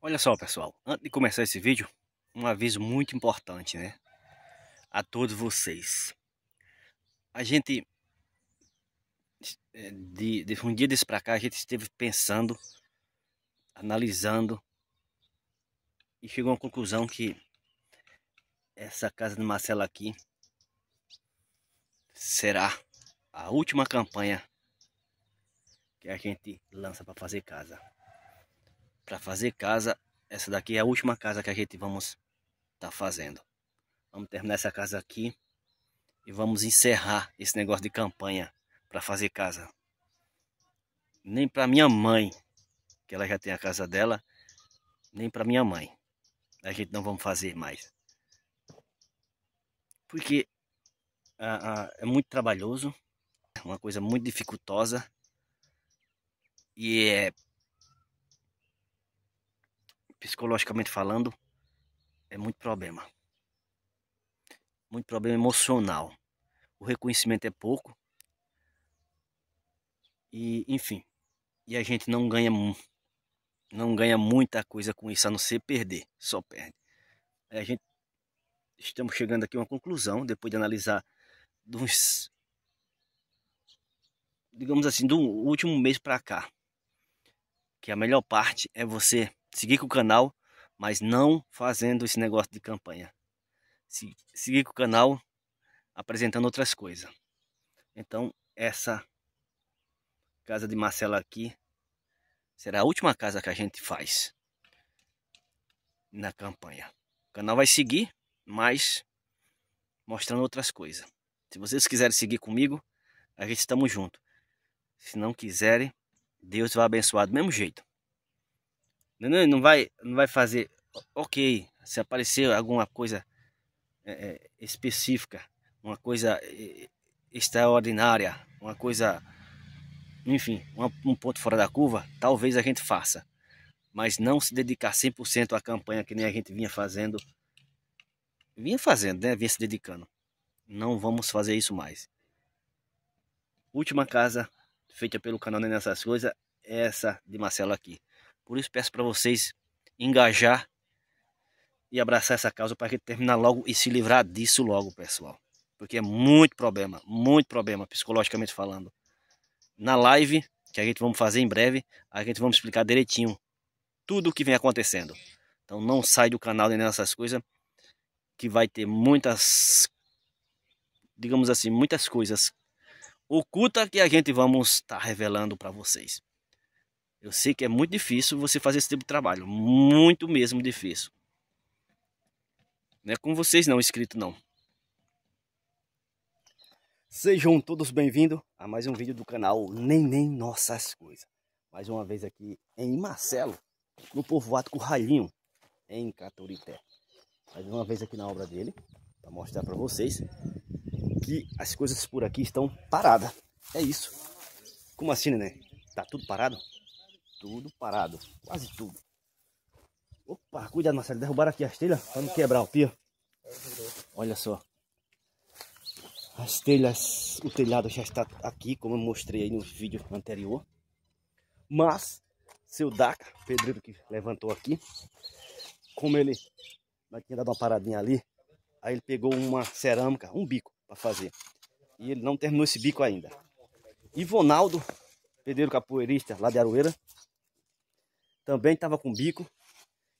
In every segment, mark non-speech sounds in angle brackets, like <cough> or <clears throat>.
Olha só pessoal, antes de começar esse vídeo, um aviso muito importante né, a todos vocês. A gente, é, de, de um dia desse pra cá, a gente esteve pensando, analisando e chegou à conclusão que essa casa de Marcelo aqui será a última campanha que a gente lança para fazer casa para fazer casa. Essa daqui é a última casa que a gente vamos tá fazendo. Vamos terminar essa casa aqui e vamos encerrar esse negócio de campanha para fazer casa. Nem para minha mãe, que ela já tem a casa dela, nem para minha mãe. A gente não vamos fazer mais. Porque ah, ah, é muito trabalhoso, é uma coisa muito dificultosa e é psicologicamente falando, é muito problema. Muito problema emocional. O reconhecimento é pouco. E, enfim, e a gente não ganha não ganha muita coisa com isso a não ser perder, só perde. A gente estamos chegando aqui a uma conclusão depois de analisar dos digamos assim, do último mês para cá, que a melhor parte é você seguir com o canal, mas não fazendo esse negócio de campanha. Se, seguir com o canal apresentando outras coisas. Então, essa casa de Marcela aqui será a última casa que a gente faz na campanha. O canal vai seguir, mas mostrando outras coisas. Se vocês quiserem seguir comigo, a gente estamos junto. Se não quiserem, Deus vai abençoar do mesmo jeito. Não, não vai, não vai fazer, ok, se aparecer alguma coisa é, é, específica, uma coisa é, extraordinária, uma coisa, enfim, uma, um ponto fora da curva, talvez a gente faça. Mas não se dedicar 100% à campanha que nem a gente vinha fazendo. Vinha fazendo, né? Vinha se dedicando. Não vamos fazer isso mais. Última casa feita pelo canal nessas Coisas, essa de Marcelo aqui. Por isso peço para vocês engajar e abraçar essa causa para que terminar logo e se livrar disso logo, pessoal. Porque é muito problema, muito problema psicologicamente falando. Na live que a gente vamos fazer em breve, a gente vamos explicar direitinho tudo o que vem acontecendo. Então não sai do canal nem dessas coisas que vai ter muitas digamos assim, muitas coisas ocultas que a gente vamos estar tá revelando para vocês. Eu sei que é muito difícil você fazer esse tipo de trabalho, muito mesmo difícil. Não é com vocês não, inscrito não. Sejam todos bem-vindos a mais um vídeo do canal Nem Nem Nossas Coisas. Mais uma vez aqui em Marcelo, no povoado Curralinho, em Caturité. Mais uma vez aqui na obra dele, para mostrar para vocês que as coisas por aqui estão paradas. É isso. Como assim, né? Tá tudo parado? tudo parado. Quase tudo. Opa, cuidado, Marcelo. Derrubaram aqui as telhas para não quebrar o pia. Olha só. As telhas, o telhado já está aqui, como eu mostrei aí no vídeo anterior. Mas, seu Daca, pedreiro que levantou aqui, como ele tinha dado uma paradinha ali, aí ele pegou uma cerâmica, um bico para fazer. E ele não terminou esse bico ainda. e Vonaldo pedreiro capoeirista lá de Aroeira, também estava com bico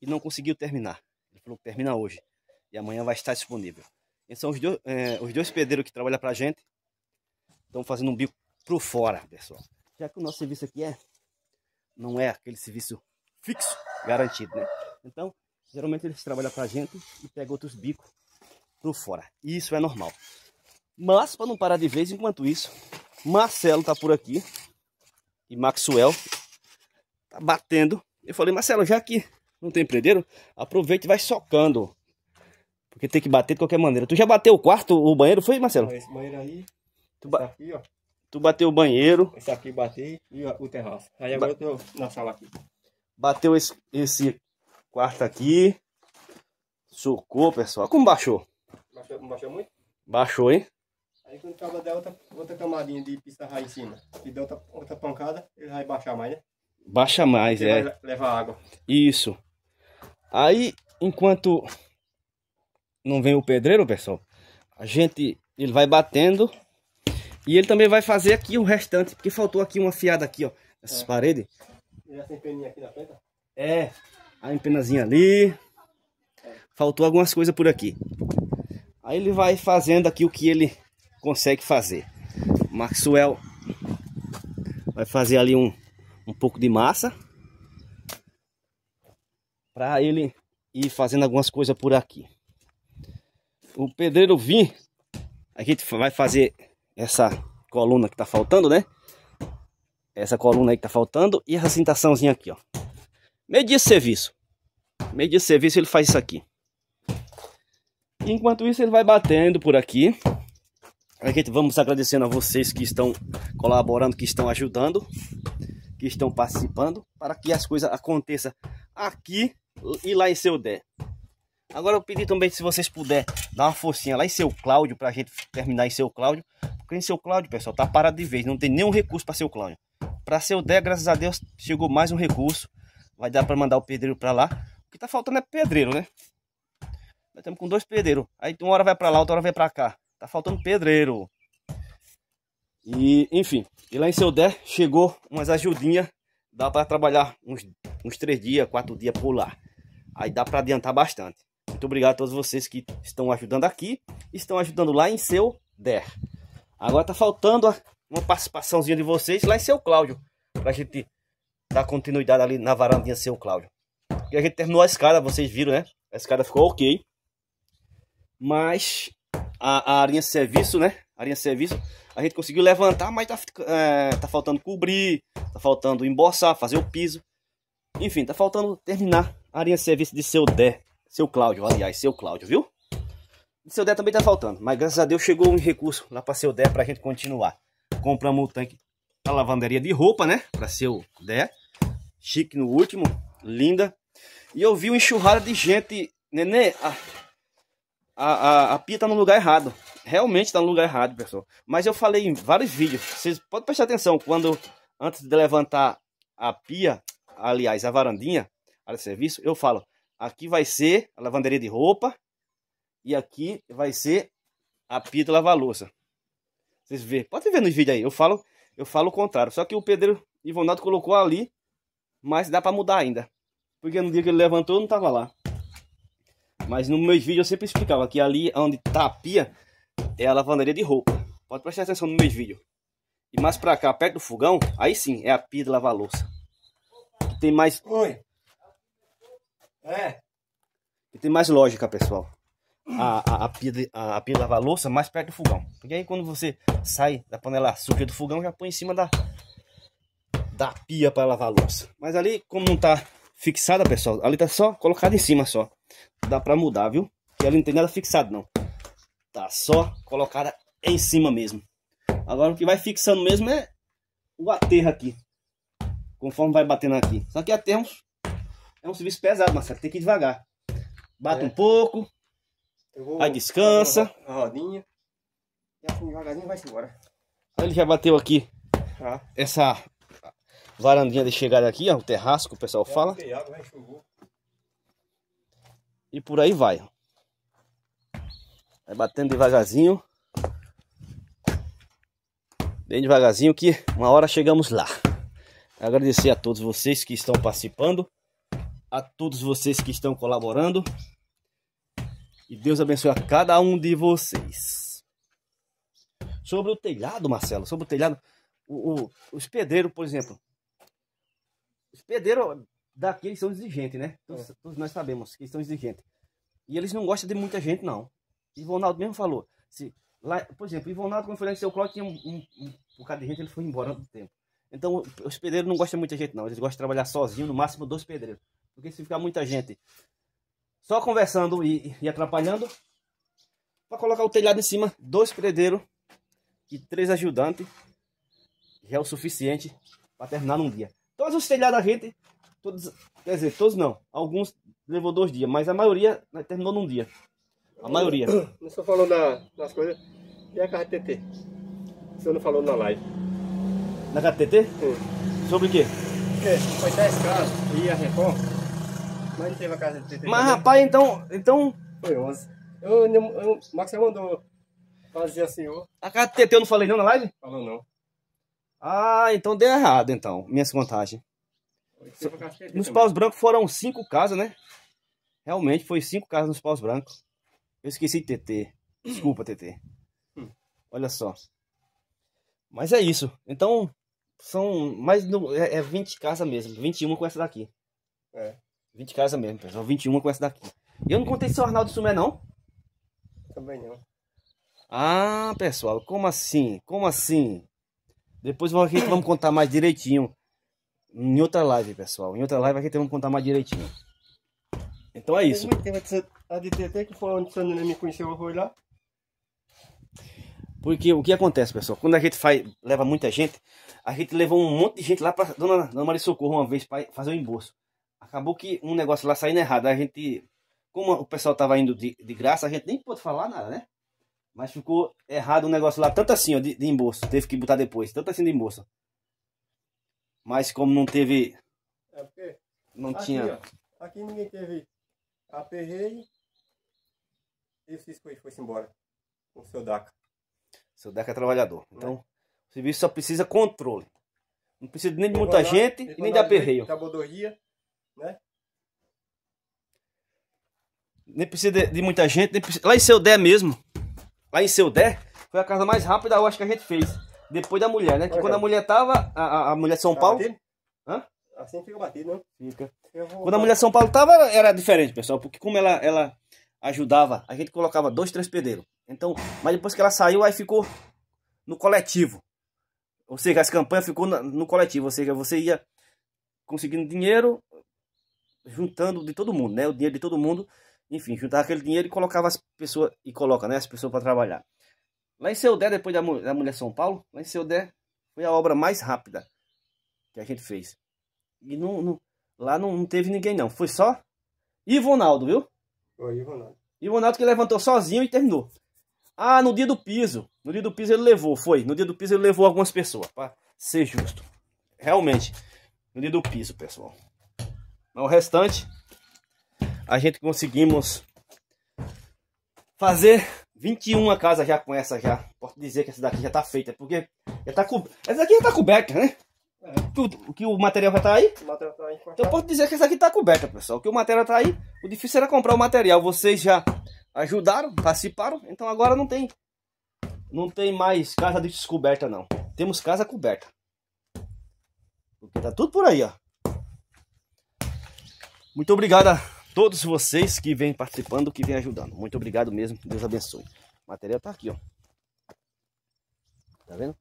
e não conseguiu terminar. Ele falou, termina hoje e amanhã vai estar disponível. Então são os dois, é, os dois pedreiros que trabalham para a gente estão fazendo um bico pro fora, pessoal. Já que o nosso serviço aqui é, não é aquele serviço fixo, garantido, né? Então, geralmente eles trabalham para a gente e pegam outros bicos pro fora. Isso é normal. Mas, para não parar de vez, enquanto isso, Marcelo está por aqui e Maxwell está batendo eu falei, Marcelo, já que não tem predeiro, aproveita e vai socando. Porque tem que bater de qualquer maneira. Tu já bateu o quarto, o banheiro, foi, Marcelo? Esse banheiro aí, tu aqui, ó. Tu bateu o banheiro. Esse aqui bati e o terraço. Aí agora ba eu tô na sala aqui. Bateu esse, esse quarto aqui. Socou, pessoal. Como baixou? Baixou, baixou muito? Baixou, hein? Aí quando acaba der outra, outra camadinha de pista raiz em cima Se der outra, outra pancada, ele vai baixar mais, né? Baixa mais, Porque é. levar água. Isso. Aí, enquanto não vem o pedreiro, pessoal, a gente, ele vai batendo e ele também vai fazer aqui o restante, porque faltou aqui uma fiada aqui, ó, essas é. paredes. E essa empeninha aqui na frente? É, a empenazinha ali. É. Faltou algumas coisas por aqui. Aí ele vai fazendo aqui o que ele consegue fazer. O Maxwell vai fazer ali um um pouco de massa para ele ir fazendo algumas coisas por aqui. O pedreiro vir, a gente vai fazer essa coluna que tá faltando, né? Essa coluna aí que tá faltando e essa cintaçãozinha aqui, ó. Meio dia de serviço. Meio dia de serviço ele faz isso aqui. Enquanto isso ele vai batendo por aqui. A gente vamos agradecendo a vocês que estão colaborando, que estão ajudando que estão participando para que as coisas aconteçam aqui e lá em seu Dé. Agora eu pedi também se vocês puderem dar uma forcinha lá em seu Cláudio para a gente terminar em seu Cláudio. Porque em seu Cláudio, pessoal, tá parado de vez, não tem nenhum recurso para seu Cláudio. Para seu Dé, graças a Deus, chegou mais um recurso. Vai dar para mandar o pedreiro para lá. O que tá faltando é pedreiro, né? Nós estamos com dois pedreiros. Aí uma hora vai para lá, outra hora vai para cá. Tá faltando pedreiro. E, enfim, e lá em seu der chegou umas ajudinhas, dá para trabalhar uns, uns três dias, quatro dias por lá. Aí dá para adiantar bastante. Muito obrigado a todos vocês que estão ajudando aqui, estão ajudando lá em seu der. Agora tá faltando uma participaçãozinha de vocês lá em seu Cláudio, pra gente dar continuidade ali na varandinha seu Cláudio. E a gente terminou a escada, vocês viram, né? A escada ficou ok. Mas a, a área de serviço, né? Arinha Serviço, a gente conseguiu levantar, mas tá, é, tá faltando cobrir, tá faltando embossar, fazer o piso. Enfim, tá faltando terminar a Arinha Serviço de seu Dé, seu Cláudio, aliás, seu Cláudio, viu? De seu Dé também tá faltando, mas graças a Deus chegou um recurso lá para seu Dé pra gente continuar. Compramos o tanque da lavanderia de roupa, né? Pra seu Dé. Chique no último, linda. E eu vi uma enxurrada de gente. Nenê, a, a, a, a pia tá no lugar errado. Realmente tá no lugar errado, pessoal. Mas eu falei em vários vídeos. Vocês podem prestar atenção. Quando, antes de levantar a pia, aliás, a varandinha, área de serviço, eu falo, aqui vai ser a lavanderia de roupa e aqui vai ser a pia de lavar louça. Vocês vê, pode ver nos vídeos aí. Eu falo, eu falo o contrário. Só que o Pedro Ivonato colocou ali, mas dá para mudar ainda. Porque no dia que ele levantou, eu não tava lá. Mas nos meus vídeos eu sempre explicava que ali é onde tá a pia, é a lavanderia de roupa. Pode prestar atenção no meu vídeo. E mais pra cá, perto do fogão, aí sim, é a pia de lavar louça. Que tem mais... Oi. É. Que tem mais lógica, pessoal. A, a, a, pia de, a, a pia de lavar louça mais perto do fogão. Porque aí quando você sai da panela suja do fogão, já põe em cima da, da pia para lavar louça. Mas ali, como não tá fixada, pessoal, ali tá só colocada em cima só. Dá pra mudar, viu? Que ali não tem nada fixado, não. Tá só colocada em cima mesmo. Agora o que vai fixando mesmo é o aterro aqui. Conforme vai batendo aqui. Só que aterro é um, é um serviço pesado, Marcelo. Tem que ir devagar. Bata é. um pouco. aí descansa. a rodinha. E assim devagarzinho vai embora. Aí ele já bateu aqui. Ah. Essa varandinha de chegada aqui, ó. O terraço que o pessoal é fala. Água, e por aí vai. Vai batendo devagarzinho. Bem devagarzinho que uma hora chegamos lá. Agradecer a todos vocês que estão participando. A todos vocês que estão colaborando. E Deus abençoe a cada um de vocês. Sobre o telhado, Marcelo, sobre o telhado, o, o, o por exemplo. Os pedreiros daqui eles são exigentes, né? Todos, é. todos nós sabemos que eles são exigentes. E eles não gostam de muita gente, não. Ivonaldo mesmo falou. Se, lá, por exemplo, Ivonaldo, quando foi lá em seu Cláudio, tinha um, um, um bocado de gente, ele foi embora do tempo. Então, os pedreiros não gostam muito de gente, não. Eles gostam de trabalhar sozinho, no máximo dois pedreiros. Porque se ficar muita gente só conversando e, e atrapalhando, para colocar o telhado em cima, dois pedreiros e três ajudantes já é o suficiente para terminar num dia. Todos os telhados a gente, todos, quer dizer, todos não, alguns levou dois dias, mas a maioria né, terminou num dia. A maioria. O <coughs> senhor falou na, nas coisas. E a carta TT? O senhor não falou na live. Na carta TT? Sim. Hum. Sobre o quê? É, foi 10 casos e a Record. Mas não teve a casa de TT. Mas também. rapaz, então. então... Foi 11. Eu, eu, eu, o Max mandou fazer assim, a senhor. A carta TT eu não falei não na live? Falou não. Ah, então deu errado então. Minhas contagens. Nos também. paus brancos foram cinco casas, né? Realmente foi cinco casas nos paus brancos. Eu esqueci de TT. Desculpa, TT. Hum. Olha só. Mas é isso. Então, são mais. No, é, é 20 casas mesmo. 21 com essa daqui. É. 20 casas mesmo, pessoal. 21 com essa daqui. Eu não contei seu Arnaldo Sumé, não? Também não. Ah, pessoal, como assim? Como assim? Depois gente vamos contar mais direitinho. Em outra live, pessoal. Em outra live gente vamos contar mais direitinho. Então é isso. A DTT que foi onde o Sandro me conheceu, foi lá. Porque o que acontece, pessoal? Quando a gente faz, leva muita gente, a gente levou um monte de gente lá para Dona, Dona Maria Socorro uma vez para fazer o embolso. Acabou que um negócio lá saindo errado. A gente, como o pessoal tava indo de, de graça, a gente nem pôde falar nada, né? Mas ficou errado um negócio lá, tanto assim, ó, de, de embolso. Teve que botar depois, tanto assim de embolso. Mas como não teve. É porque. Não aqui, tinha. Ó, aqui ninguém teve aperrei e o Cisco aí foi embora com o seu DACA. Seu DACA é trabalhador. É. Então, é. o serviço só precisa controle. Não precisa nem de muita lá, gente e nem de aperreio. né? Nem precisa de, de muita gente. Precisa... Lá em seu Dé mesmo. Lá em seu Dé foi a casa mais rápida, eu acho que a gente fez. Depois da mulher, né? Que quando é. a mulher tava. A, a mulher de São tá Paulo. Batido? Hã? Assim fica batido, né? Fica. Quando a mulher São Paulo tava, era diferente, pessoal, porque como ela, ela ajudava, a gente colocava dois, três pedeiros. Então, mas depois que ela saiu, aí ficou no coletivo. Ou seja, as campanhas ficou no coletivo, ou seja, você ia conseguindo dinheiro, juntando de todo mundo, né? O dinheiro de todo mundo, enfim, juntava aquele dinheiro e colocava as pessoas, e coloca, né? As pessoas para trabalhar. Lá em Seudé, depois da, da Mulher São Paulo, lá em Seudé foi a obra mais rápida que a gente fez. E não, não, Lá não, não teve ninguém, não. Foi só Ivonaldo, viu? Foi Ivonaldo. Ivonaldo que levantou sozinho e terminou. Ah, no dia do piso. No dia do piso ele levou, foi. No dia do piso ele levou algumas pessoas, pra ser justo. Realmente, no dia do piso, pessoal. Mas o restante, a gente conseguimos fazer 21 casas já com essa já. Posso dizer que essa daqui já tá feita, porque já tá co... essa daqui já tá coberta, né? Tudo, que o material já tá aí? O material tá aí então posso dizer que essa aqui tá coberta, pessoal. Que o material tá aí. O difícil era comprar o material. Vocês já ajudaram, participaram. Então agora não tem. Não tem mais casa descoberta, não. Temos casa coberta. Porque tá tudo por aí, ó. Muito obrigado a todos vocês que vêm participando, que vêm ajudando. Muito obrigado mesmo. Deus abençoe. O material tá aqui, ó. Tá vendo?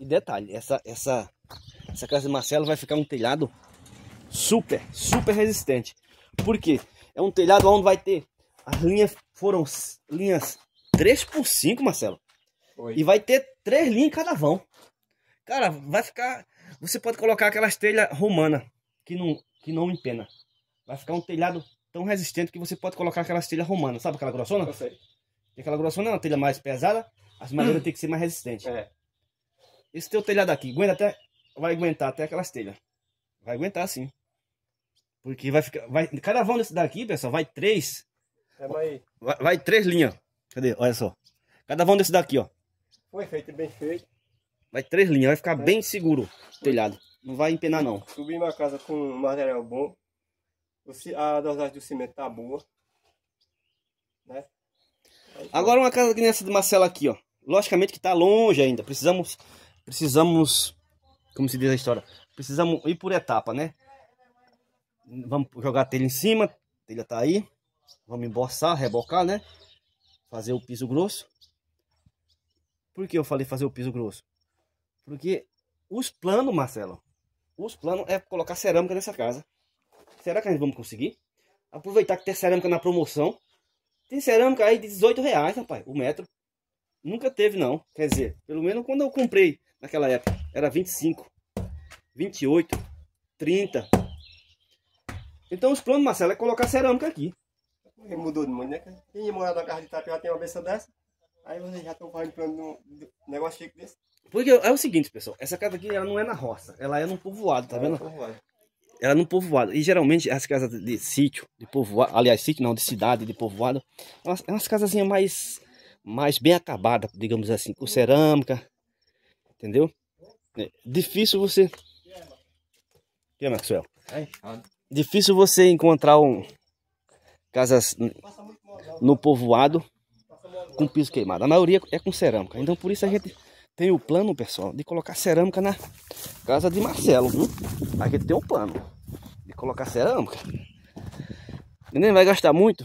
E detalhe, essa. essa essa casa de Marcelo vai ficar um telhado super, super resistente. Por quê? É um telhado onde vai ter as linhas foram linhas 3 por 5, Marcelo. Oi. E vai ter três linhas em cada vão. Cara, vai ficar. Você pode colocar aquelas telhas romanas que não, que não empena. Vai ficar um telhado tão resistente que você pode colocar aquelas telhas romanas. Sabe aquela grossona? Eu sei. E aquela grossona é uma telha mais pesada, as madeiras hum. <clears throat> tem que ser mais resistente. É. Esse teu telhado aqui aguenta até vai aguentar até aquelas telhas. Vai aguentar sim. Porque vai ficar. Vai, cada vão desse daqui, pessoal, vai três. É, vai, vai três linhas. Cadê? Olha só. Cada vão desse daqui, ó. Foi feito, bem feito. Vai três linhas, vai ficar é. bem seguro o telhado. Não vai empenar, não. Subi uma casa com um material bom. A dosagem do cimento tá boa. Né? Agora uma casa que nem essa de Marcela aqui, ó. Logicamente que tá longe ainda. Precisamos, precisamos como se diz a história, precisamos ir por etapa, né? Vamos jogar a telha em cima, a telha tá aí. Vamos emboçar, rebocar, né? Fazer o piso grosso. Por que eu falei fazer o piso grosso? Porque os planos, Marcelo, os planos é colocar cerâmica nessa casa. Será que a gente vamos conseguir? Aproveitar que tem cerâmica na promoção. Tem cerâmica aí de 18 reais, rapaz, o metro. Nunca teve, não. Quer dizer, pelo menos quando eu comprei naquela época era 25, 28, 30. Então os planos, Marcelo, é colocar cerâmica aqui. Porque mudou muito, né? Quem ia morar na casa de Tapioca tem uma benção dessa, aí vocês já estão fazendo plano de um negócio chique desse. Porque é o seguinte, pessoal, essa casa aqui ela não é na roça, ela é num povoado, tá é vendo? povoado. Ela é num povoado. E geralmente as casas de sítio, de povoado, aliás, sítio não, de cidade, de povoado, elas, é umas casazinhas mais, mais bem acabadas, digamos assim, com cerâmica, entendeu? É difícil você. que é, Maxwell? Difícil você encontrar um casas no povoado com piso queimado. A maioria é com cerâmica. Então por isso a gente tem o plano, pessoal, de colocar cerâmica na casa de Marcelo. Viu? A gente tem um plano de colocar cerâmica. E nem vai gastar muito.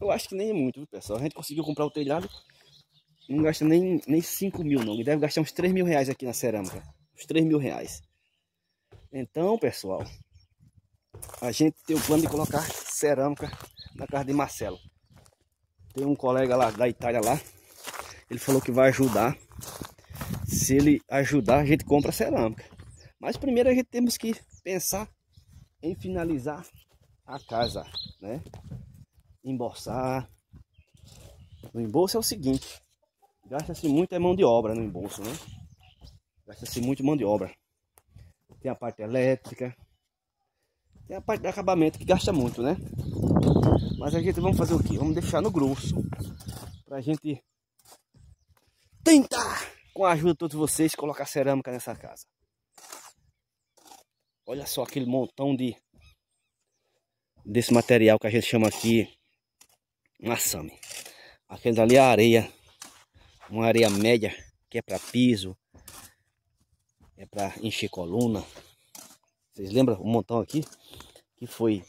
Eu acho que nem é muito, viu, pessoal. A gente conseguiu comprar o telhado não gasta nem, nem 5 mil não. Ele deve gastar uns 3 mil reais aqui na cerâmica. Uns 3 mil reais. Então, pessoal, a gente tem o plano de colocar cerâmica na casa de Marcelo. Tem um colega lá da Itália lá. Ele falou que vai ajudar. Se ele ajudar, a gente compra cerâmica. Mas primeiro a gente temos que pensar em finalizar a casa, né? Embolsar. O embolso é o seguinte, Gasta-se muito é mão de obra no embolso, né? Gasta-se muito mão de obra. Tem a parte elétrica. Tem a parte de acabamento que gasta muito, né? Mas a gente vamos fazer o quê? Vamos deixar no grosso. Pra gente tentar, com a ajuda de todos vocês, colocar cerâmica nessa casa. Olha só aquele montão de desse material que a gente chama aqui maçame. Aquele ali é areia uma areia média que é para piso, é para encher coluna. Vocês lembram o um montão aqui? Que foi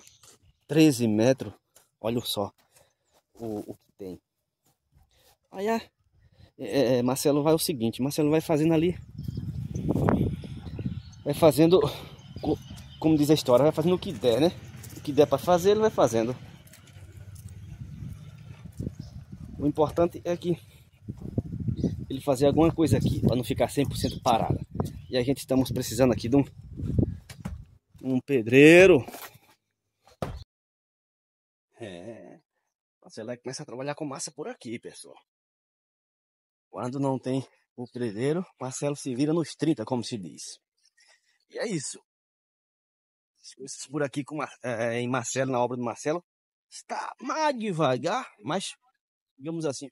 13 metros. Olha só o, o que tem. Aí a, ah, é, é, é, Marcelo vai o seguinte, Marcelo vai fazendo ali. Vai fazendo, como diz a história, vai fazendo o que der, né? O que der para fazer, ele vai fazendo. O importante é que ele fazer alguma coisa aqui para não ficar 100% parada. E a gente estamos precisando aqui de um, um pedreiro. É, você lá começa a trabalhar com massa por aqui, pessoal. Quando não tem o pedreiro, Marcelo se vira nos 30, como se diz. E é isso. coisas por aqui com, é, é, em Marcelo, na obra do Marcelo, está mais devagar, mas, digamos assim,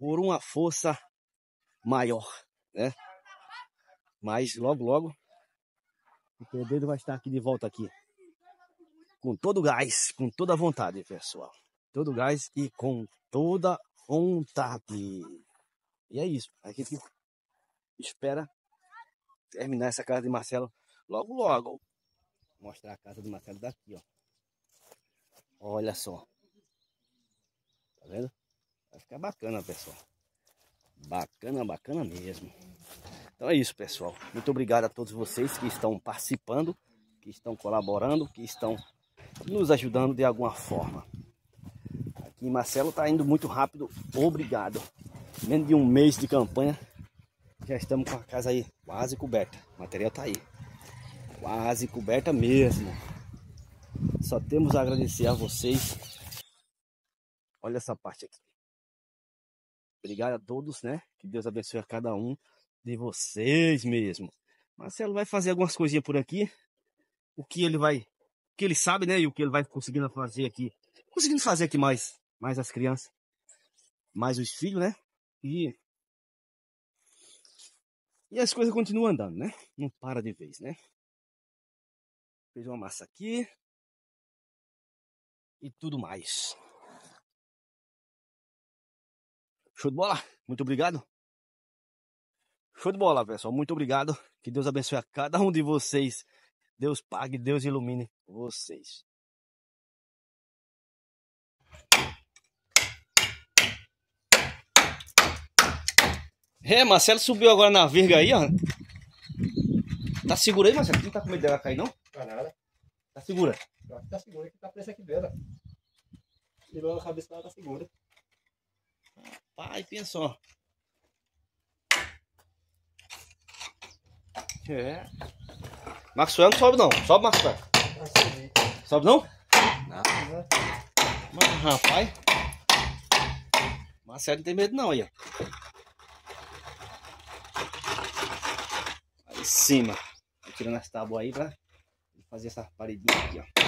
por uma força maior, né? Mas logo, logo, o Pedro vai estar aqui de volta aqui. Com todo o gás, com toda a vontade, pessoal. Todo o gás e com toda vontade. E é isso. A gente espera terminar essa casa de Marcelo logo, logo. Vou mostrar a casa de Marcelo daqui, ó. Olha só. Tá vendo? Vai ficar bacana, pessoal. Bacana, bacana mesmo. Então é isso, pessoal. Muito obrigado a todos vocês que estão participando, que estão colaborando, que estão nos ajudando de alguma forma. Aqui Marcelo está indo muito rápido. Obrigado. Menos de um mês de campanha, já estamos com a casa aí quase coberta. O material está aí. Quase coberta mesmo. Só temos a agradecer a vocês. Olha essa parte aqui. Obrigado a todos, né? Que Deus abençoe a cada um de vocês mesmo. Marcelo vai fazer algumas coisinhas por aqui. O que ele vai, o que ele sabe, né? E o que ele vai conseguindo fazer aqui. Conseguindo fazer aqui mais, mais as crianças, mais os filhos, né? E e as coisas continuam andando, né? Não para de vez, né? Fez uma massa aqui. E tudo mais. Show de bola? Muito obrigado. Show de bola, pessoal. Muito obrigado. Que Deus abençoe a cada um de vocês. Deus pague, Deus ilumine vocês. É, Marcelo subiu agora na verga aí, ó. Tá segura aí, Marcelo? Não tá com medo dela cair, não? Tá nada. Tá segura? Tá, segura, que tá presa aqui dela. Tirou a cabeça dela, tá segura. Vai pensa, só. É. Maxwell não sobe não. Sobe, Maxwell. Sobe não? Não. Mas, rapaz. Marcelo não tem medo não aí, ó. Aí em cima. Tá tirando essa tábua aí pra fazer essa paredinha aqui, ó.